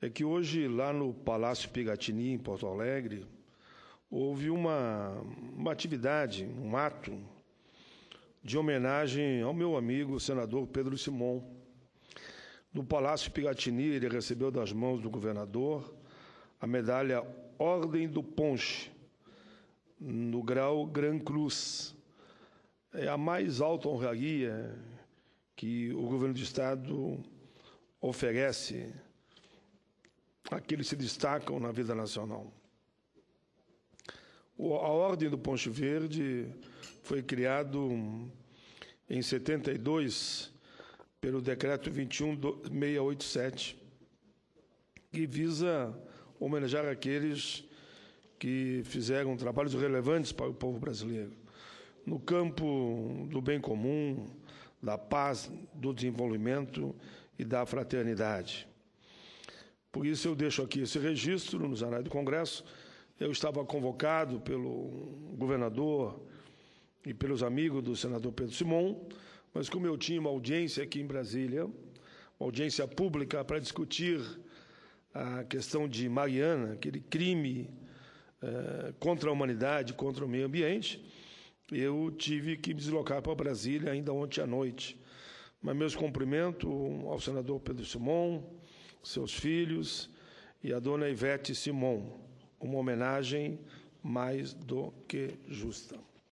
é que hoje, lá no Palácio Pigatini, em Porto Alegre, houve uma, uma atividade, um ato, de homenagem ao meu amigo, o senador Pedro Simon. No Palácio Pigatini, ele recebeu das mãos do governador a medalha Ordem do Ponche, no grau Gran Cruz. É a mais alta honraria que o governo do Estado oferece aqueles que se destacam na vida nacional. A Ordem do Poncho Verde foi criado em 72 pelo decreto 21687, que visa homenagear aqueles que fizeram trabalhos relevantes para o povo brasileiro no campo do bem comum, da paz, do desenvolvimento e da fraternidade. Por isso eu deixo aqui esse registro nos anais do Congresso. Eu estava convocado pelo governador e pelos amigos do senador Pedro Simon, mas como eu tinha uma audiência aqui em Brasília, uma audiência pública para discutir a questão de Mariana, aquele crime eh, contra a humanidade, contra o meio ambiente, eu tive que me deslocar para Brasília ainda ontem à noite. Mas meus cumprimentos ao senador Pedro Simon, seus filhos e a dona Ivete Simon. Uma homenagem mais do que justa.